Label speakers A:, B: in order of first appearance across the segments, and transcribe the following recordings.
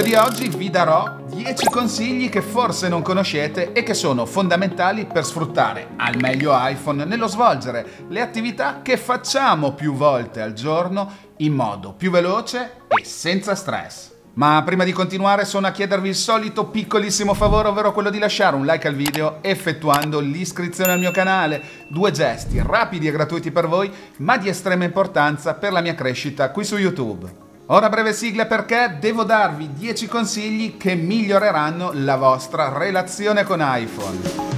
A: video di oggi vi darò 10 consigli che forse non conoscete e che sono fondamentali per sfruttare al meglio iPhone nello svolgere le attività che facciamo più volte al giorno in modo più veloce e senza stress. Ma prima di continuare sono a chiedervi il solito piccolissimo favore, ovvero quello di lasciare un like al video effettuando l'iscrizione al mio canale. Due gesti rapidi e gratuiti per voi, ma di estrema importanza per la mia crescita qui su YouTube. Ora breve sigla perché devo darvi 10 consigli che miglioreranno la vostra relazione con iPhone.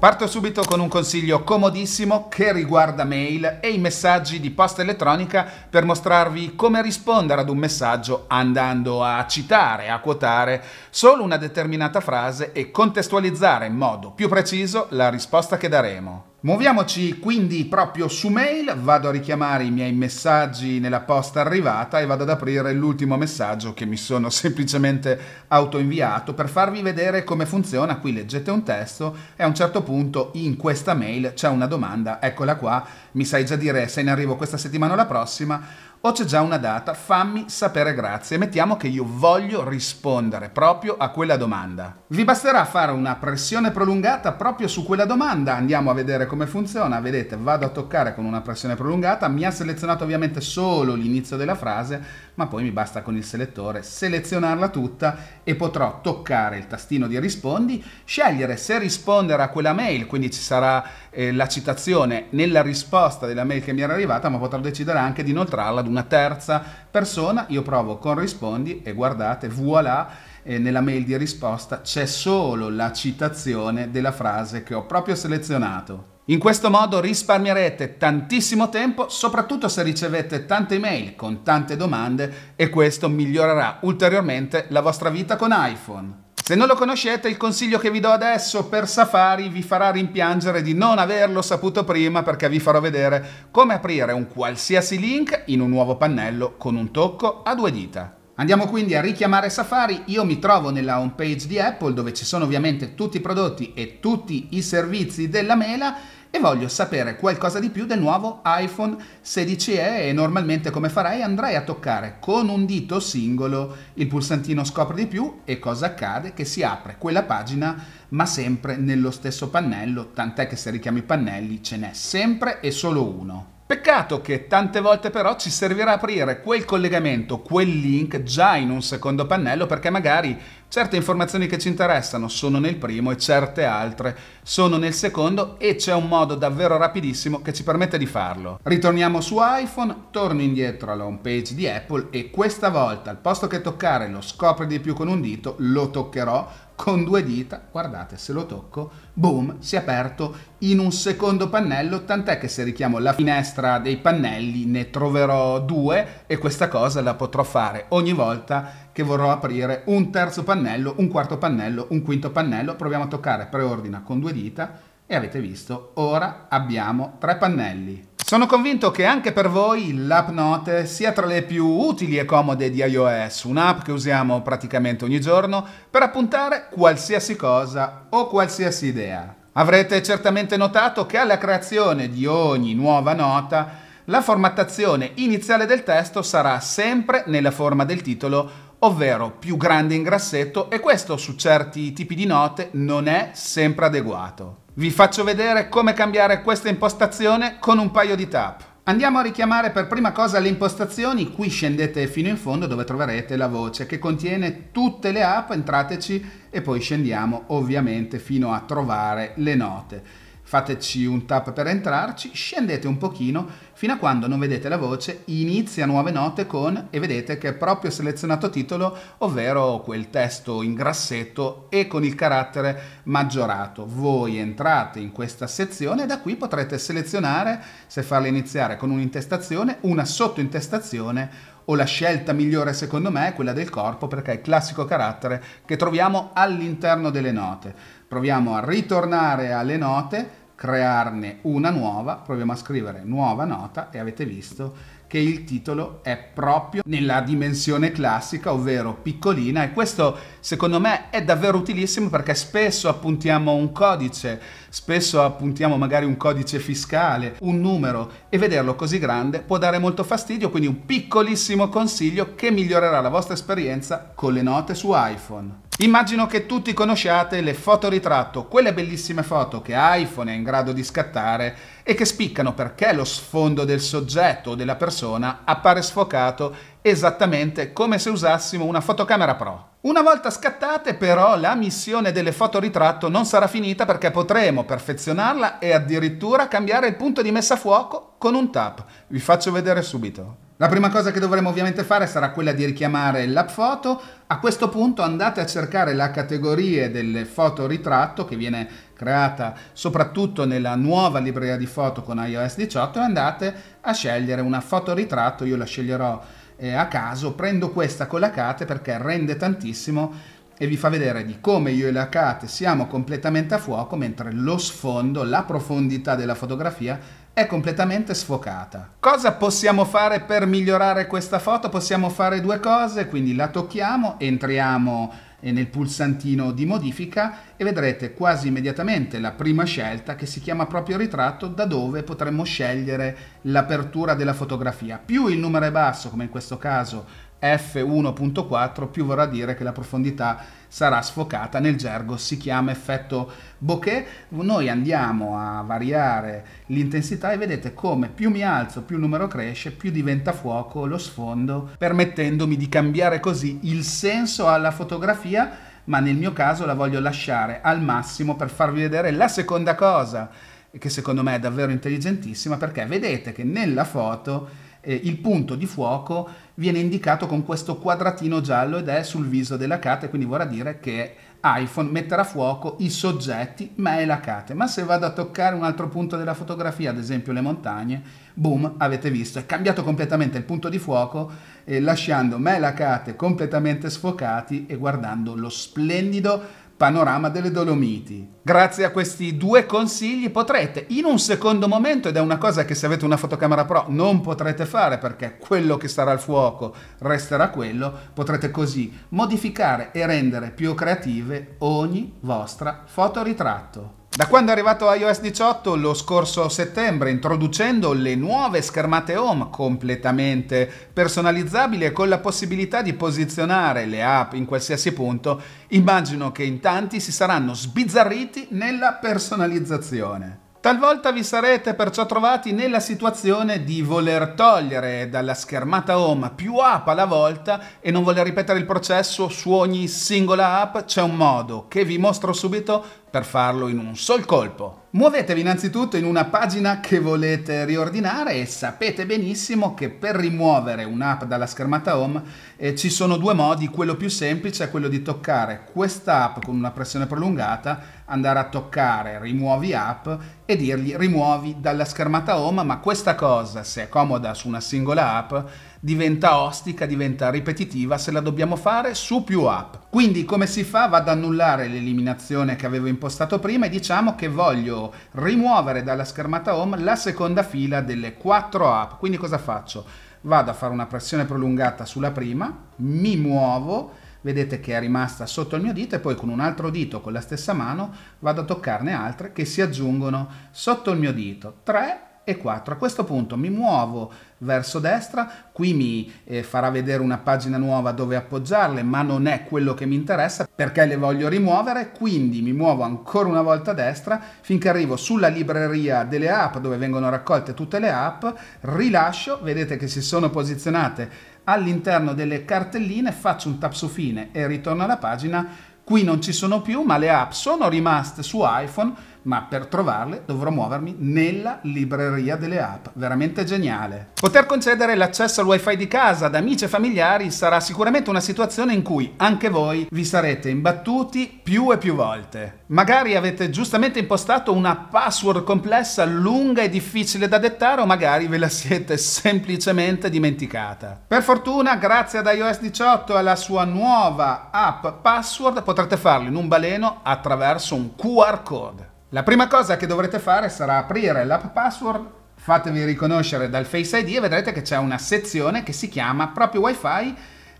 A: Parto subito con un consiglio comodissimo che riguarda mail e i messaggi di posta elettronica per mostrarvi come rispondere ad un messaggio andando a citare, a quotare solo una determinata frase e contestualizzare in modo più preciso la risposta che daremo. Muoviamoci quindi proprio su mail, vado a richiamare i miei messaggi nella posta arrivata e vado ad aprire l'ultimo messaggio che mi sono semplicemente autoinviato per farvi vedere come funziona. Qui leggete un testo e a un certo punto in questa mail c'è una domanda, eccola qua, mi sai già dire se ne arrivo questa settimana o la prossima o c'è già una data, fammi sapere grazie. Mettiamo che io voglio rispondere proprio a quella domanda. Vi basterà fare una pressione prolungata proprio su quella domanda. Andiamo a vedere come funziona. Vedete, vado a toccare con una pressione prolungata. Mi ha selezionato ovviamente solo l'inizio della frase, ma poi mi basta con il selettore selezionarla tutta e potrò toccare il tastino di rispondi, scegliere se rispondere a quella mail, quindi ci sarà eh, la citazione nella risposta della mail che mi era arrivata, ma potrò decidere anche di inoltrarla una terza persona, io provo con rispondi e guardate, voilà, eh, nella mail di risposta c'è solo la citazione della frase che ho proprio selezionato. In questo modo risparmierete tantissimo tempo, soprattutto se ricevete tante email con tante domande e questo migliorerà ulteriormente la vostra vita con iPhone. Se non lo conoscete, il consiglio che vi do adesso per Safari vi farà rimpiangere di non averlo saputo prima perché vi farò vedere come aprire un qualsiasi link in un nuovo pannello con un tocco a due dita. Andiamo quindi a richiamare Safari, io mi trovo nella home page di Apple dove ci sono ovviamente tutti i prodotti e tutti i servizi della mela e voglio sapere qualcosa di più del nuovo iPhone 16e e normalmente come farei andrai a toccare con un dito singolo il pulsantino scopri di più e cosa accade? Che si apre quella pagina ma sempre nello stesso pannello, tant'è che se richiami i pannelli ce n'è sempre e solo uno. Peccato che tante volte però ci servirà aprire quel collegamento, quel link già in un secondo pannello perché magari certe informazioni che ci interessano sono nel primo e certe altre sono nel secondo e c'è un modo davvero rapidissimo che ci permette di farlo. Ritorniamo su iPhone, torno indietro alla home page di Apple e questa volta al posto che toccare lo scopri di più con un dito lo toccherò con due dita, guardate se lo tocco, boom, si è aperto in un secondo pannello, tant'è che se richiamo la finestra dei pannelli ne troverò due e questa cosa la potrò fare ogni volta che vorrò aprire un terzo pannello, un quarto pannello, un quinto pannello, proviamo a toccare preordina con due dita e avete visto, ora abbiamo tre pannelli, sono convinto che anche per voi l'app Note sia tra le più utili e comode di iOS, un'app che usiamo praticamente ogni giorno per appuntare qualsiasi cosa o qualsiasi idea. Avrete certamente notato che alla creazione di ogni nuova nota la formattazione iniziale del testo sarà sempre nella forma del titolo, ovvero più grande in grassetto e questo su certi tipi di note non è sempre adeguato. Vi faccio vedere come cambiare questa impostazione con un paio di tap. Andiamo a richiamare per prima cosa le impostazioni, qui scendete fino in fondo dove troverete la voce che contiene tutte le app, entrateci e poi scendiamo ovviamente fino a trovare le note fateci un tap per entrarci, scendete un pochino fino a quando non vedete la voce inizia nuove note con e vedete che è proprio selezionato titolo, ovvero quel testo in grassetto e con il carattere maggiorato. Voi entrate in questa sezione e da qui potrete selezionare se farla iniziare con un'intestazione, una sottointestazione o la scelta migliore secondo me è quella del corpo perché è il classico carattere che troviamo all'interno delle note. Proviamo a ritornare alle note crearne una nuova, proviamo a scrivere nuova nota e avete visto che il titolo è proprio nella dimensione classica, ovvero piccolina e questo secondo me è davvero utilissimo perché spesso appuntiamo un codice Spesso appuntiamo magari un codice fiscale, un numero e vederlo così grande può dare molto fastidio, quindi un piccolissimo consiglio che migliorerà la vostra esperienza con le note su iPhone. Immagino che tutti conosciate le fotoritratto, quelle bellissime foto che iPhone è in grado di scattare e che spiccano perché lo sfondo del soggetto o della persona appare sfocato Esattamente come se usassimo una fotocamera Pro. Una volta scattate però la missione delle foto ritratto non sarà finita perché potremo perfezionarla e addirittura cambiare il punto di messa a fuoco con un tap. Vi faccio vedere subito. La prima cosa che dovremo ovviamente fare sarà quella di richiamare l'app foto. A questo punto andate a cercare la categoria delle foto ritratto che viene creata soprattutto nella nuova libreria di foto con iOS 18 e andate a scegliere una foto ritratto. Io la sceglierò eh, a caso, prendo questa con la Cate perché rende tantissimo e vi fa vedere di come io e la Cate siamo completamente a fuoco mentre lo sfondo, la profondità della fotografia è completamente sfocata. Cosa possiamo fare per migliorare questa foto? Possiamo fare due cose, quindi la tocchiamo, entriamo nel pulsantino di modifica e vedrete quasi immediatamente la prima scelta che si chiama proprio ritratto da dove potremmo scegliere l'apertura della fotografia. Più il numero è basso, come in questo caso f1.4, più vorrà dire che la profondità è sarà sfocata, nel gergo si chiama effetto bokeh, noi andiamo a variare l'intensità e vedete come più mi alzo, più il numero cresce, più diventa fuoco lo sfondo, permettendomi di cambiare così il senso alla fotografia, ma nel mio caso la voglio lasciare al massimo per farvi vedere la seconda cosa, che secondo me è davvero intelligentissima, perché vedete che nella foto eh, il punto di fuoco viene indicato con questo quadratino giallo ed è sul viso della carta, quindi vorrà dire che iPhone metterà a fuoco i soggetti, ma è la carta. Ma se vado a toccare un altro punto della fotografia, ad esempio le montagne, boom, avete visto, è cambiato completamente il punto di fuoco, eh, lasciando me e la carta completamente sfocati e guardando lo splendido panorama delle Dolomiti. Grazie a questi due consigli potrete in un secondo momento, ed è una cosa che se avete una fotocamera pro non potrete fare perché quello che sarà al fuoco resterà quello, potrete così modificare e rendere più creative ogni vostra fotoritratto. Da quando è arrivato iOS 18 lo scorso settembre, introducendo le nuove schermate home completamente personalizzabili e con la possibilità di posizionare le app in qualsiasi punto, immagino che in tanti si saranno sbizzarriti nella personalizzazione. Talvolta vi sarete perciò trovati nella situazione di voler togliere dalla schermata home più app alla volta e non voler ripetere il processo su ogni singola app, c'è un modo che vi mostro subito per farlo in un sol colpo. Muovetevi innanzitutto in una pagina che volete riordinare e sapete benissimo che per rimuovere un'app dalla schermata home eh, ci sono due modi, quello più semplice è quello di toccare questa app con una pressione prolungata, andare a toccare rimuovi app e dirgli rimuovi dalla schermata home, ma questa cosa se è comoda su una singola app diventa ostica, diventa ripetitiva se la dobbiamo fare su più app. Quindi come si fa? Vado ad annullare l'eliminazione che avevo impostato prima e diciamo che voglio rimuovere dalla schermata home la seconda fila delle quattro app. Quindi cosa faccio? Vado a fare una pressione prolungata sulla prima, mi muovo, vedete che è rimasta sotto il mio dito e poi con un altro dito con la stessa mano vado a toccarne altre che si aggiungono sotto il mio dito. 3 e 4. A questo punto mi muovo verso destra, qui mi eh, farà vedere una pagina nuova dove appoggiarle, ma non è quello che mi interessa perché le voglio rimuovere, quindi mi muovo ancora una volta a destra finché arrivo sulla libreria delle app dove vengono raccolte tutte le app, rilascio, vedete che si sono posizionate all'interno delle cartelline, faccio un tap su fine e ritorno alla pagina Qui non ci sono più, ma le app sono rimaste su iPhone, ma per trovarle dovrò muovermi nella libreria delle app. Veramente geniale. Poter concedere l'accesso al wifi di casa ad amici e familiari sarà sicuramente una situazione in cui anche voi vi sarete imbattuti più e più volte. Magari avete giustamente impostato una password complessa, lunga e difficile da dettare o magari ve la siete semplicemente dimenticata. Per fortuna, grazie ad iOS 18 e alla sua nuova app password, potrete potrete farlo in un baleno attraverso un QR code. La prima cosa che dovrete fare sarà aprire l'app password fatevi riconoscere dal Face ID e vedrete che c'è una sezione che si chiama proprio WiFi.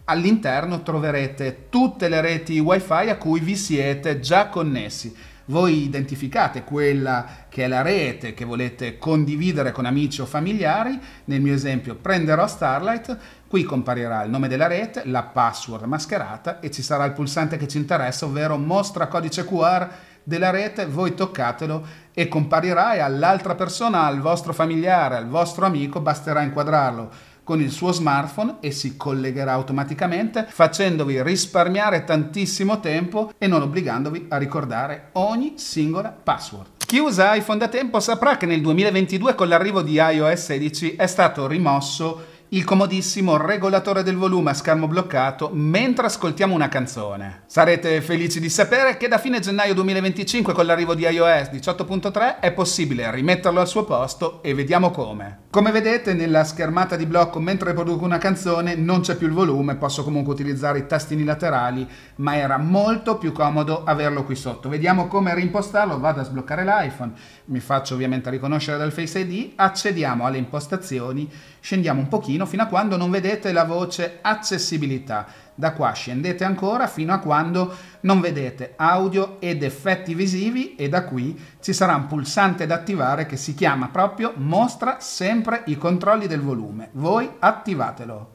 A: All'interno troverete tutte le reti WiFi a cui vi siete già connessi voi identificate quella che è la rete che volete condividere con amici o familiari, nel mio esempio prenderò Starlight, qui comparirà il nome della rete, la password mascherata e ci sarà il pulsante che ci interessa, ovvero mostra codice QR della rete, voi toccatelo e comparirà e all'altra persona, al vostro familiare, al vostro amico, basterà inquadrarlo con il suo smartphone e si collegherà automaticamente facendovi risparmiare tantissimo tempo e non obbligandovi a ricordare ogni singola password. Chi usa iPhone da tempo saprà che nel 2022 con l'arrivo di iOS 16 è stato rimosso il comodissimo regolatore del volume a schermo bloccato mentre ascoltiamo una canzone. Sarete felici di sapere che da fine gennaio 2025 con l'arrivo di iOS 18.3 è possibile rimetterlo al suo posto e vediamo come. Come vedete nella schermata di blocco mentre produco una canzone non c'è più il volume, posso comunque utilizzare i tastini laterali, ma era molto più comodo averlo qui sotto. Vediamo come rimpostarlo, vado a sbloccare l'iPhone, mi faccio ovviamente riconoscere dal Face ID, accediamo alle impostazioni Scendiamo un pochino fino a quando non vedete la voce accessibilità. Da qua scendete ancora fino a quando non vedete audio ed effetti visivi e da qui ci sarà un pulsante da attivare che si chiama proprio mostra sempre i controlli del volume. Voi attivatelo.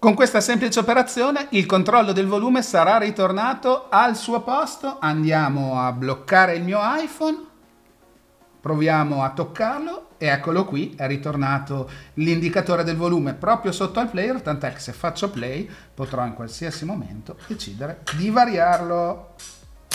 A: Con questa semplice operazione il controllo del volume sarà ritornato al suo posto. Andiamo a bloccare il mio iPhone Proviamo a toccarlo e eccolo qui, è ritornato l'indicatore del volume proprio sotto al player, tant'è che se faccio play potrò in qualsiasi momento decidere di variarlo.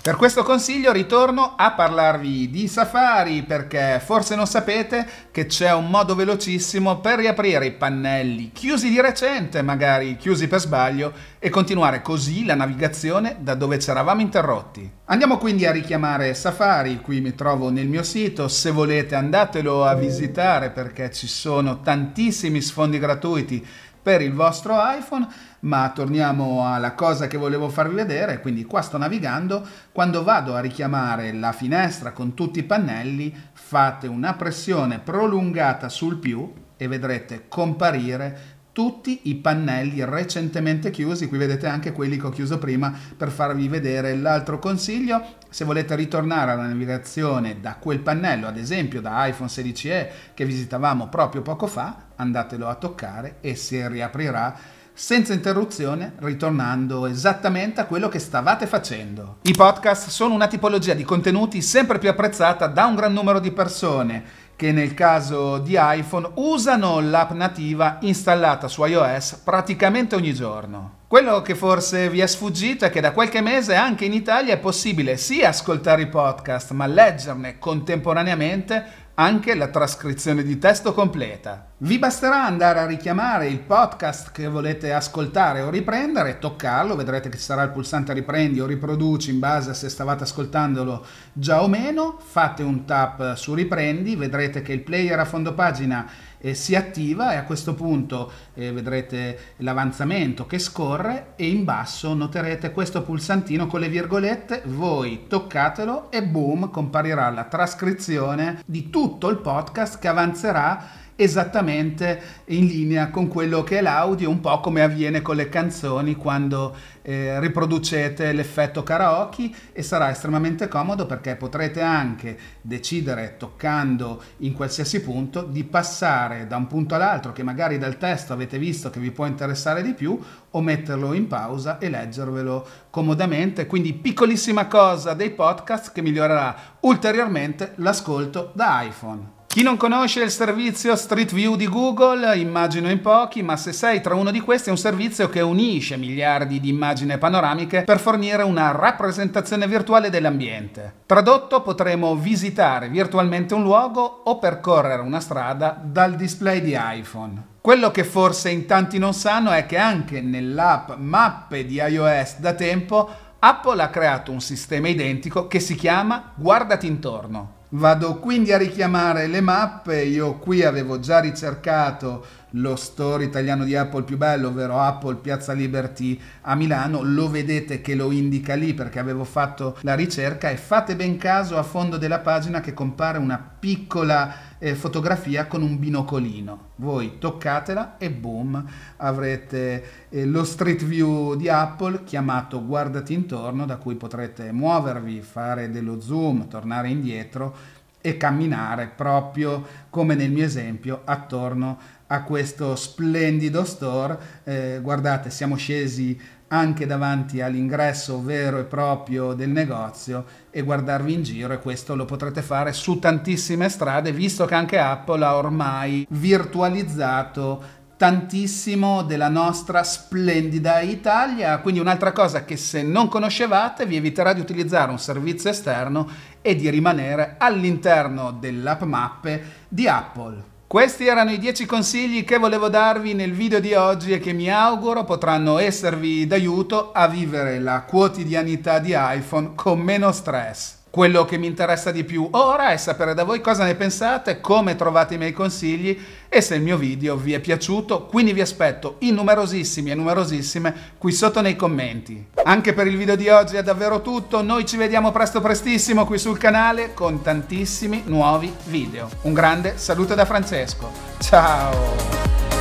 A: Per questo consiglio ritorno a parlarvi di Safari perché forse non sapete che c'è un modo velocissimo per riaprire i pannelli chiusi di recente, magari chiusi per sbaglio, e continuare così la navigazione da dove ci eravamo interrotti. Andiamo quindi a richiamare Safari, qui mi trovo nel mio sito, se volete andatelo a visitare perché ci sono tantissimi sfondi gratuiti per il vostro iPhone, ma torniamo alla cosa che volevo farvi vedere, quindi qua sto navigando, quando vado a richiamare la finestra con tutti i pannelli fate una pressione prolungata sul più e vedrete comparire tutti i pannelli recentemente chiusi, qui vedete anche quelli che ho chiuso prima per farvi vedere l'altro consiglio, se volete ritornare alla navigazione da quel pannello, ad esempio da iPhone 16e che visitavamo proprio poco fa, andatelo a toccare e si riaprirà senza interruzione, ritornando esattamente a quello che stavate facendo. I podcast sono una tipologia di contenuti sempre più apprezzata da un gran numero di persone che nel caso di iPhone usano l'app nativa installata su iOS praticamente ogni giorno. Quello che forse vi è sfuggito è che da qualche mese anche in Italia è possibile sia ascoltare i podcast ma leggerne contemporaneamente anche la trascrizione di testo completa. Vi basterà andare a richiamare il podcast che volete ascoltare o riprendere, toccarlo, vedrete che ci sarà il pulsante riprendi o riproduci in base a se stavate ascoltandolo già o meno, fate un tap su riprendi, vedrete che il player a fondo pagina eh, si attiva e a questo punto eh, vedrete l'avanzamento che scorre e in basso noterete questo pulsantino con le virgolette, voi toccatelo e boom comparirà la trascrizione di tutto il podcast che avanzerà esattamente in linea con quello che è l'audio, un po' come avviene con le canzoni quando eh, riproducete l'effetto karaoke e sarà estremamente comodo perché potrete anche decidere toccando in qualsiasi punto di passare da un punto all'altro che magari dal testo avete visto che vi può interessare di più o metterlo in pausa e leggervelo comodamente. Quindi piccolissima cosa dei podcast che migliorerà ulteriormente l'ascolto da iPhone. Chi non conosce il servizio Street View di Google, immagino in pochi, ma se sei tra uno di questi è un servizio che unisce miliardi di immagini panoramiche per fornire una rappresentazione virtuale dell'ambiente. Tradotto potremo visitare virtualmente un luogo o percorrere una strada dal display di iPhone. Quello che forse in tanti non sanno è che anche nell'app Mappe di iOS da tempo Apple ha creato un sistema identico che si chiama Guardati intorno. Vado quindi a richiamare le mappe, io qui avevo già ricercato lo store italiano di Apple più bello, ovvero Apple Piazza Liberty a Milano, lo vedete che lo indica lì perché avevo fatto la ricerca e fate ben caso a fondo della pagina che compare una piccola eh, fotografia con un binocolino. Voi toccatela e boom, avrete eh, lo Street View di Apple chiamato guardati intorno, da cui potrete muovervi, fare dello zoom, tornare indietro e camminare proprio come nel mio esempio attorno a questo splendido store. Eh, guardate, siamo scesi anche davanti all'ingresso vero e proprio del negozio e guardarvi in giro e questo lo potrete fare su tantissime strade visto che anche Apple ha ormai virtualizzato tantissimo della nostra splendida Italia, quindi un'altra cosa che se non conoscevate vi eviterà di utilizzare un servizio esterno e di rimanere all'interno dell'app mappe di Apple. Questi erano i 10 consigli che volevo darvi nel video di oggi e che mi auguro potranno esservi d'aiuto a vivere la quotidianità di iPhone con meno stress. Quello che mi interessa di più ora è sapere da voi cosa ne pensate, come trovate i miei consigli e se il mio video vi è piaciuto, quindi vi aspetto in numerosissimi e numerosissime qui sotto nei commenti. Anche per il video di oggi è davvero tutto, noi ci vediamo presto prestissimo qui sul canale con tantissimi nuovi video. Un grande saluto da Francesco, ciao!